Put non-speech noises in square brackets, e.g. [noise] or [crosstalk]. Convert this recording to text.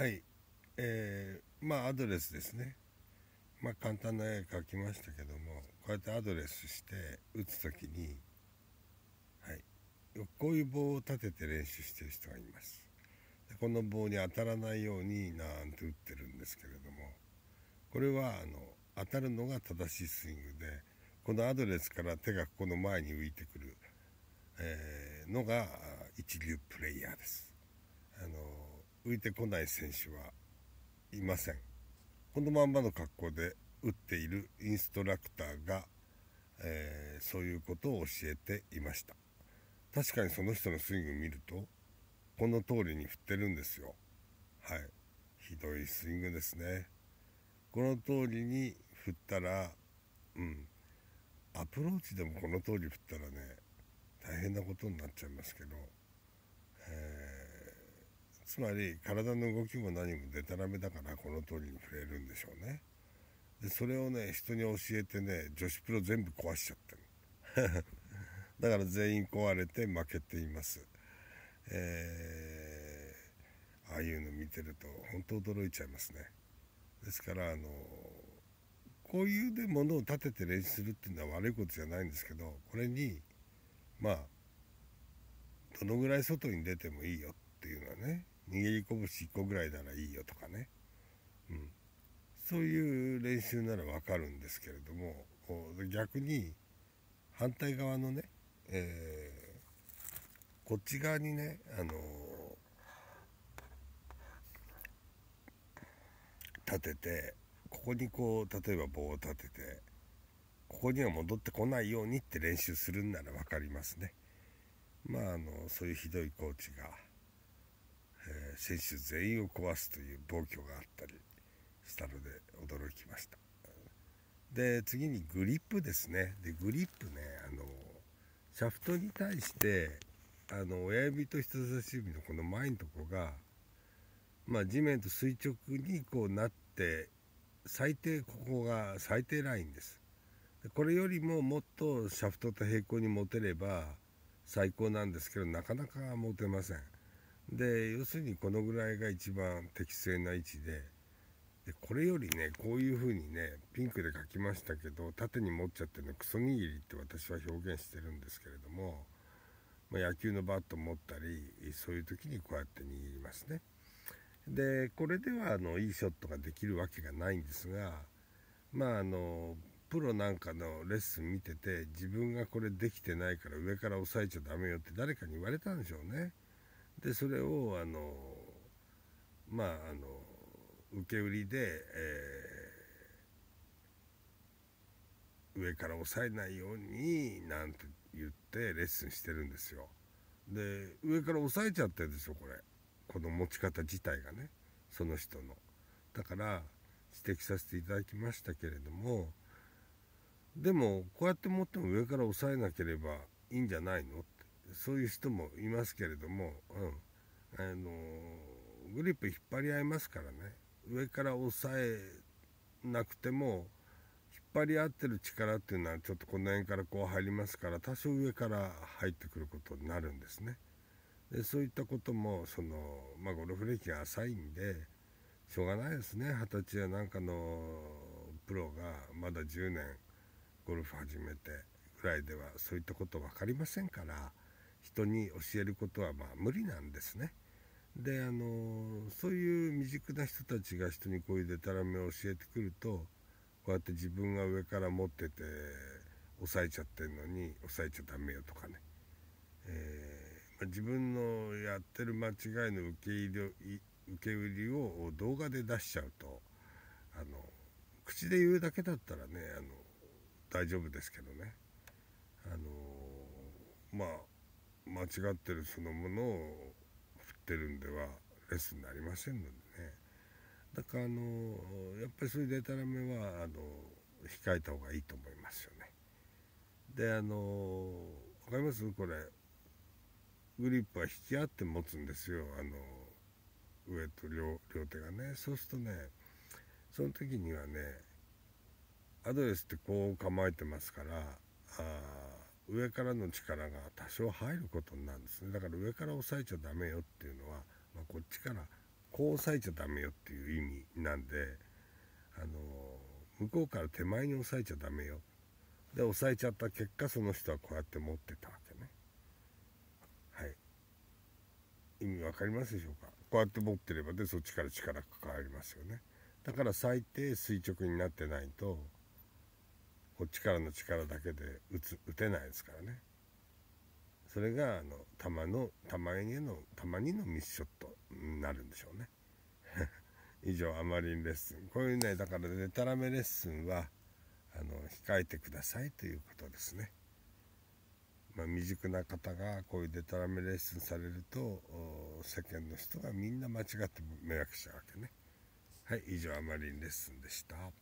はい、えー、まあアドレスですね。まあ簡単な絵描きましたけども、こうやってアドレスして打つ時に、はい、こういう棒を立てて練習してる人がいます。でこの棒に当たらないようになんて打ってるんですけれども、これはあの当たるのが正しいスイングで、このアドレスから手がここの前に浮いてくる、えー、のが一流プレイヤーです。あの浮いてこない選手はいませんこのまんまの格好で打っているインストラクターが、えー、そういうことを教えていました確かにその人のスイング見るとこの通りに振ってるんですよはいひどいスイングですねこの通りに振ったらうんアプローチでもこの通り振ったらね大変なことになっちゃいますけど、えーつまり体の動きも何もでたらめだからこの通りに触れるんでしょうねでそれをね人に教えてね女子プロ全部壊しちゃってる [laughs] だから全員壊れて負けていますえー、ああいうの見てると本当驚いちゃいますねですからあのこういうでものを立てて練習するっていうのは悪いことじゃないんですけどこれにまあどのぐらい外に出てもいいよっていうのはね握り拳1個ぐらいならいいよとかね、うん、そういう練習ならわかるんですけれども逆に反対側のね、えー、こっち側にね、あのー、立ててここにこう例えば棒を立ててここには戻ってこないようにって練習するんなら分かりますね。まあ、あのそういうひどいコーチが選手全員を壊すという暴挙があったりしたので驚きましたで次にグリップですねでグリップねあのシャフトに対してあの親指と人差し指のこの前のとこが、まあ、地面と垂直にこうなって最低ここが最低ラインですでこれよりももっとシャフトと平行に持てれば最高なんですけどなかなか持てませんで要するにこのぐらいが一番適正な位置ででこれよりねこういう風にねピンクで描きましたけど縦に持っちゃってねクソ握りって私は表現してるんですけれども、まあ、野球のバット持ったりそういう時にこうやって握りますね。でこれではあのいいショットができるわけがないんですがまああのプロなんかのレッスン見てて自分がこれできてないから上から押さえちゃダメよって誰かに言われたんでしょうね。でそれをあのまああの受け売りで、えー、上から押さえないようになんて言ってレッスンしてるんですよで上から押さえちゃってるでしょこれこの持ち方自体がねその人のだから指摘させていただきましたけれどもでもこうやって持っても上から押さえなければいいんじゃないのっそういう人もいますけれども、うん、あのグリップ引っ張り合いますからね上から押さえなくても引っ張り合ってる力っていうのはちょっとこの辺からこう入りますから多少上から入ってくることになるんですね。でそういったこともその、まあ、ゴルフ歴が浅いんでしょうがないですね二十歳やなんかのプロがまだ10年ゴルフ始めてぐらいではそういったこと分かりませんから。人に教えることはまあ無理なんですね。であのそういう未熟な人たちが人にこういうでたらめを教えてくるとこうやって自分が上から持ってて抑えちゃってるのに抑えちゃダメよとかね、えー、まあ、自分のやってる間違いの受け入れ受け売りを動画で出しちゃうとあの口で言うだけだったらねあの大丈夫ですけどねあのまあ間違ってるそのものを振ってるんではレッスンになりませんのでねだからあのやっぱりそういうデタラメはあの控えた方がいいと思いますよね。であの分かりますこれグリップは引き合って持つんですよあの上と両手がねそうするとねその時にはねアドレスってこう構えてますからあ上からの力が多少入ることになるんですねだから上から押さえちゃダメよっていうのは、まあ、こっちからこう押さえちゃダメよっていう意味なんであの向こうから手前に押さえちゃダメよで押さえちゃった結果その人はこうやって持ってたわけねはい意味わかりますでしょうかこうやって持ってればでそっちから力かかりますよねだから最低垂直になってないとこっちからの力だけで打つ打てないですからねそれがあの球の球への球にのミスショットになるんでしょうね [laughs] 以上あまりレッスンこういうねだからデタラメレッスンはあの控えてくださいということですね、まあ、未熟な方がこういうデタラメレッスンされると世間の人がみんな間違って迷惑しちゃうわけねはい以上あまりレッスンでした